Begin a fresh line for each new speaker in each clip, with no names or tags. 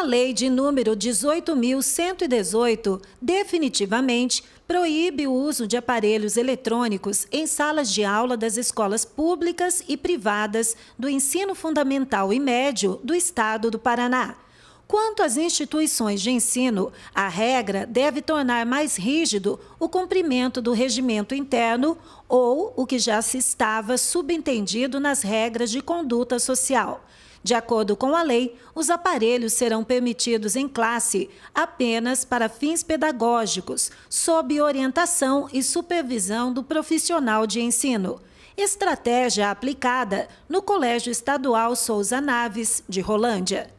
a lei de número 18.118 definitivamente proíbe o uso de aparelhos eletrônicos em salas de aula das escolas públicas e privadas do ensino fundamental e médio do estado do Paraná. Quanto às instituições de ensino, a regra deve tornar mais rígido o cumprimento do regimento interno ou o que já se estava subentendido nas regras de conduta social. De acordo com a lei, os aparelhos serão permitidos em classe apenas para fins pedagógicos, sob orientação e supervisão do profissional de ensino. Estratégia
aplicada no Colégio Estadual Souza Naves, de Rolândia.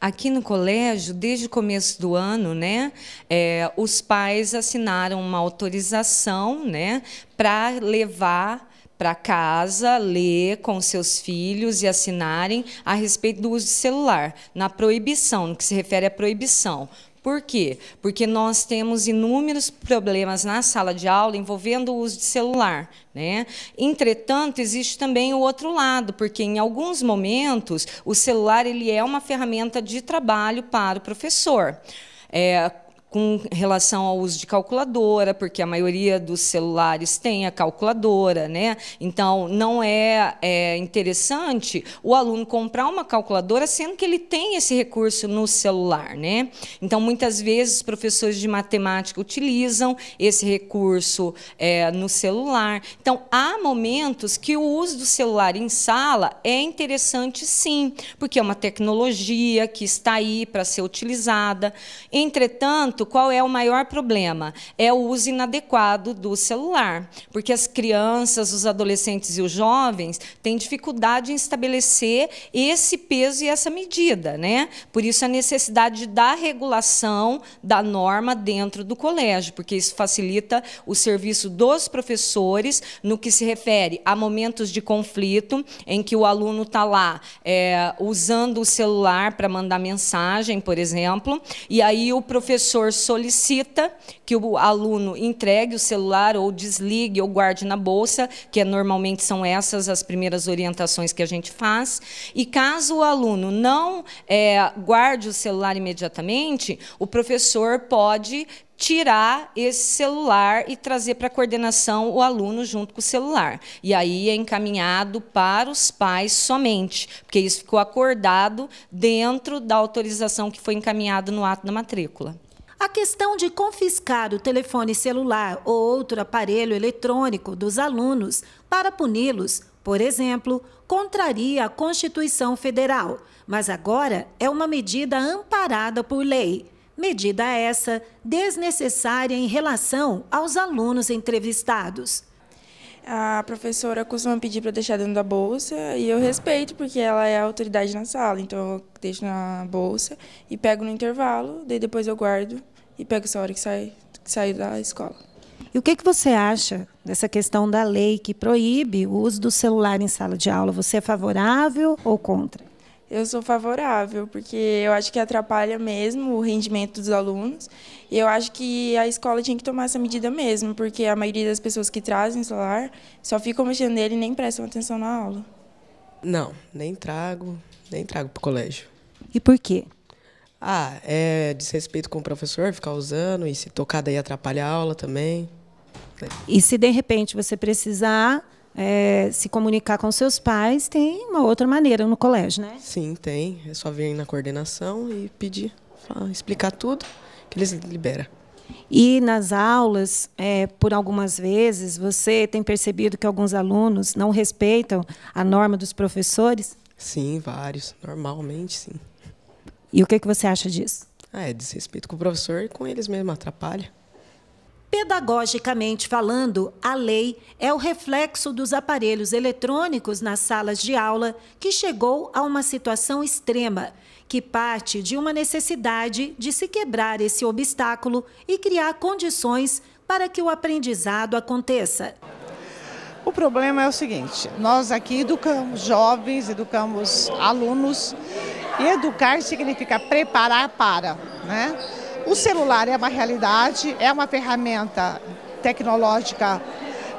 Aqui no colégio, desde o começo do ano, né, é, os pais assinaram uma autorização né, para levar para casa ler com seus filhos e assinarem a respeito do uso de celular, na proibição, no que se refere à proibição. Por quê? Porque nós temos inúmeros problemas na sala de aula envolvendo o uso de celular. Né? Entretanto, existe também o outro lado, porque em alguns momentos o celular ele é uma ferramenta de trabalho para o professor. É, com relação ao uso de calculadora, porque a maioria dos celulares tem a calculadora, né? Então não é, é, interessante o aluno comprar uma calculadora sendo que ele tem esse recurso no celular, né? Então muitas vezes professores de matemática utilizam esse recurso é, no celular. Então há momentos que o uso do celular em sala é interessante sim, porque é uma tecnologia que está aí para ser utilizada. Entretanto Portanto, qual é o maior problema? É o uso inadequado do celular, porque as crianças, os adolescentes e os jovens têm dificuldade em estabelecer esse peso e essa medida, né? Por isso a necessidade da regulação da norma dentro do colégio, porque isso facilita o serviço dos professores no que se refere a momentos de conflito em que o aluno está lá é, usando o celular para mandar mensagem, por exemplo, e aí o professor solicita que o aluno entregue o celular ou desligue ou guarde na bolsa, que é, normalmente são essas as primeiras orientações que a gente faz. E caso o aluno não é, guarde o celular imediatamente, o professor pode tirar esse celular e trazer para a coordenação o aluno junto com o celular. E aí é encaminhado para os pais somente, porque isso ficou acordado dentro da autorização que foi encaminhado no ato da matrícula.
A questão de confiscar o telefone celular ou outro aparelho eletrônico dos alunos para puni-los, por exemplo, contraria a Constituição Federal, mas agora é uma medida amparada por lei. Medida essa desnecessária em relação
aos alunos entrevistados. A professora costuma pedir para deixar dentro da bolsa e eu respeito, porque ela é a autoridade na sala, então eu deixo na bolsa e pego no intervalo, daí depois eu guardo e pega essa hora que sai, que sai da escola.
E o que, que você acha dessa questão da lei que proíbe o uso do celular em sala de aula? Você é favorável ou contra?
Eu sou favorável, porque eu acho que atrapalha mesmo o rendimento dos alunos. E eu acho que a escola tinha que tomar essa medida mesmo, porque a maioria das pessoas que trazem celular só ficam mexendo nele e nem prestam atenção na aula.
Não, nem trago, nem trago para o colégio. E por quê? Ah, é desrespeito com o professor ficar usando e se tocar daí atrapalha a aula também. E se de repente você precisar é, se comunicar com seus pais, tem uma outra maneira no colégio, né? Sim, tem. É só vir na coordenação e pedir, explicar tudo, que eles liberam. E nas aulas, é, por algumas vezes, você tem percebido que alguns alunos não respeitam a norma dos professores? Sim, vários. Normalmente, sim. E o que, é que você acha disso? Ah, é desrespeito com o professor e com eles mesmo atrapalha. Pedagogicamente falando, a lei é o reflexo dos aparelhos eletrônicos nas salas de aula que chegou a uma situação extrema, que parte de uma necessidade de se quebrar esse obstáculo e criar condições para que o aprendizado aconteça.
O problema é o seguinte: nós aqui
educamos jovens, educamos alunos e educar significa preparar para, né? O celular é uma realidade, é uma ferramenta tecnológica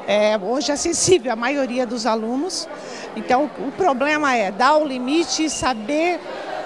é, hoje acessível à maioria dos alunos. Então, o problema é dar o limite e saber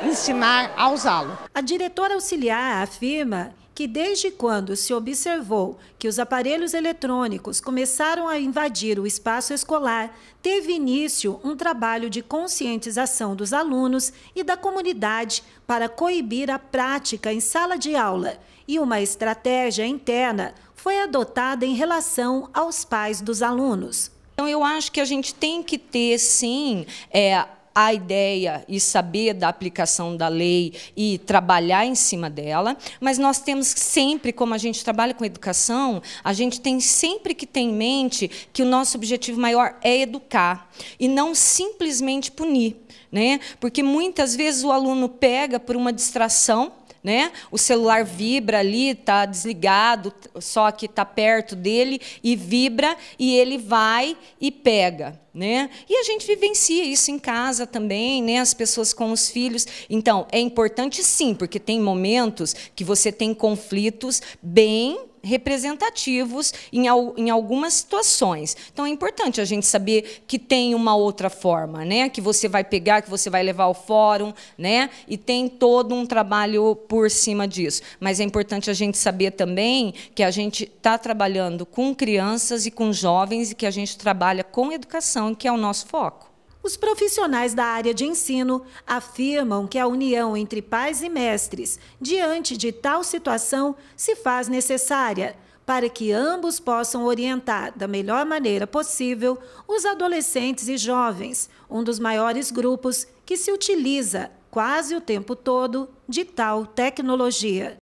ensinar a usá-lo. A diretora auxiliar afirma que desde quando se observou que os aparelhos eletrônicos começaram a invadir o espaço escolar, teve início um trabalho de conscientização dos alunos e da comunidade para coibir a prática em sala de aula, e uma estratégia interna foi adotada
em relação aos pais dos alunos. Então, eu acho que a gente tem que ter, sim, é, a ideia e saber da aplicação da lei e trabalhar em cima dela, mas nós temos sempre, como a gente trabalha com educação, a gente tem sempre que ter em mente que o nosso objetivo maior é educar e não simplesmente punir, né? Porque muitas vezes o aluno pega por uma distração né? O celular vibra ali, tá desligado, só que tá perto dele e vibra e ele vai e pega, né? E a gente vivencia isso em casa também, né? As pessoas com os filhos. Então, é importante sim, porque tem momentos que você tem conflitos bem representativos em, al, em algumas situações. Então é importante a gente saber que tem uma outra forma, né? Que você vai pegar, que você vai levar ao fórum, né? E tem todo um trabalho por cima disso. Mas é importante a gente saber também que a gente está trabalhando com crianças e com jovens e que a gente trabalha com educação, que é o nosso foco. Os profissionais da área de ensino afirmam que a união entre pais e mestres,
diante de tal situação, se faz necessária para que ambos possam orientar da melhor maneira possível os adolescentes e jovens, um dos maiores grupos que se utiliza quase o tempo todo de tal tecnologia.